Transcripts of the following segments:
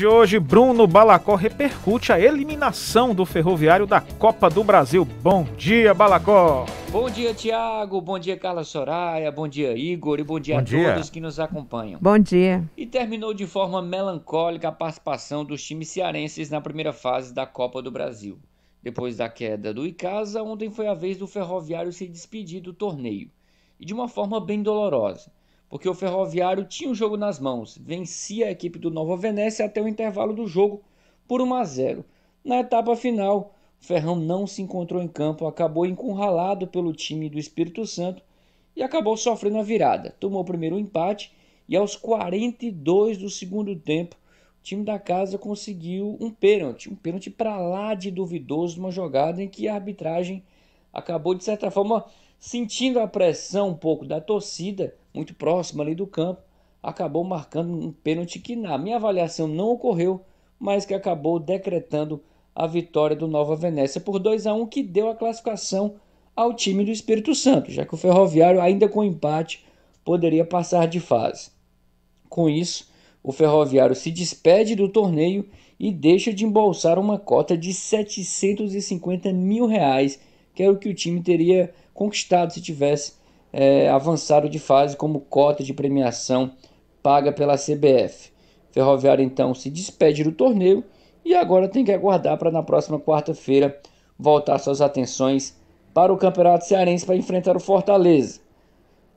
de hoje, Bruno Balacó repercute a eliminação do Ferroviário da Copa do Brasil. Bom dia, Balacó! Bom dia, Tiago. Bom dia, Carla Soraya. Bom dia, Igor. E bom dia bom a dia. todos que nos acompanham. Bom dia. E terminou de forma melancólica a participação dos times cearenses na primeira fase da Copa do Brasil. Depois da queda do Icasa, ontem foi a vez do Ferroviário se despedir do torneio. E de uma forma bem dolorosa porque o Ferroviário tinha o jogo nas mãos, vencia a equipe do Nova Venécia até o intervalo do jogo por 1 a 0. Na etapa final, o Ferrão não se encontrou em campo, acabou encurralado pelo time do Espírito Santo e acabou sofrendo a virada. Tomou o primeiro empate e aos 42 do segundo tempo, o time da casa conseguiu um pênalti, um pênalti para lá de duvidoso, numa jogada em que a arbitragem acabou de certa forma sentindo a pressão um pouco da torcida muito próximo ali do campo, acabou marcando um pênalti que, na minha avaliação, não ocorreu, mas que acabou decretando a vitória do Nova Venécia por 2 a 1 que deu a classificação ao time do Espírito Santo, já que o Ferroviário, ainda com empate, poderia passar de fase. Com isso, o Ferroviário se despede do torneio e deixa de embolsar uma cota de 750 mil reais, que era o que o time teria conquistado se tivesse é, avançaram de fase como cota de premiação paga pela CBF. Ferroviário então se despede do torneio e agora tem que aguardar para na próxima quarta-feira voltar suas atenções para o Campeonato Cearense para enfrentar o Fortaleza.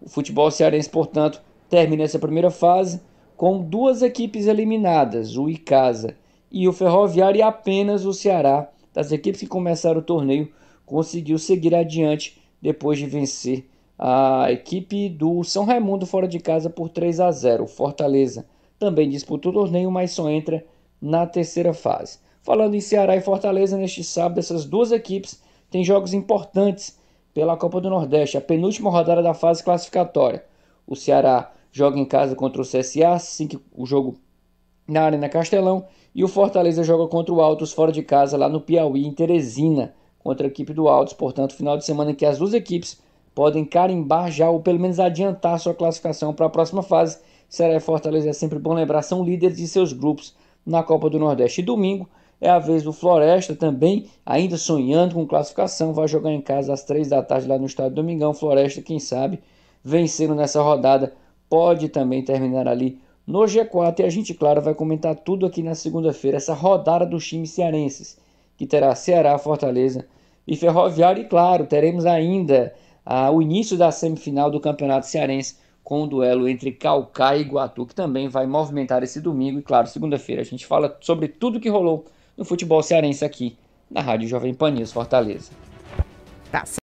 O futebol cearense, portanto, termina essa primeira fase com duas equipes eliminadas, o Icasa e o Ferroviário, e apenas o Ceará, das equipes que começaram o torneio, conseguiu seguir adiante depois de vencer a equipe do São Raimundo fora de casa por 3 a 0. Fortaleza também disputou o torneio, mas só entra na terceira fase. Falando em Ceará e Fortaleza, neste sábado, essas duas equipes têm jogos importantes pela Copa do Nordeste, a penúltima rodada da fase classificatória. O Ceará joga em casa contra o CSA, assim que o jogo na Arena Castelão, e o Fortaleza joga contra o Altos fora de casa, lá no Piauí, em Teresina, contra a equipe do Altos. Portanto, final de semana em que as duas equipes podem carimbar já ou pelo menos adiantar sua classificação para a próxima fase. Ceará e Fortaleza é sempre bom lembrar, são líderes de seus grupos na Copa do Nordeste. E domingo é a vez do Floresta também, ainda sonhando com classificação, vai jogar em casa às três da tarde lá no estádio Domingão. Floresta, quem sabe, vencendo nessa rodada, pode também terminar ali no G4. E a gente, claro, vai comentar tudo aqui na segunda-feira, essa rodada dos times cearenses, que terá Ceará, Fortaleza e Ferroviário. E claro, teremos ainda ah, o início da semifinal do Campeonato Cearense com o duelo entre Calcaia e Iguatu, que também vai movimentar esse domingo e, claro, segunda-feira. A gente fala sobre tudo que rolou no futebol cearense aqui na Rádio Jovem Pan News Fortaleza. Tá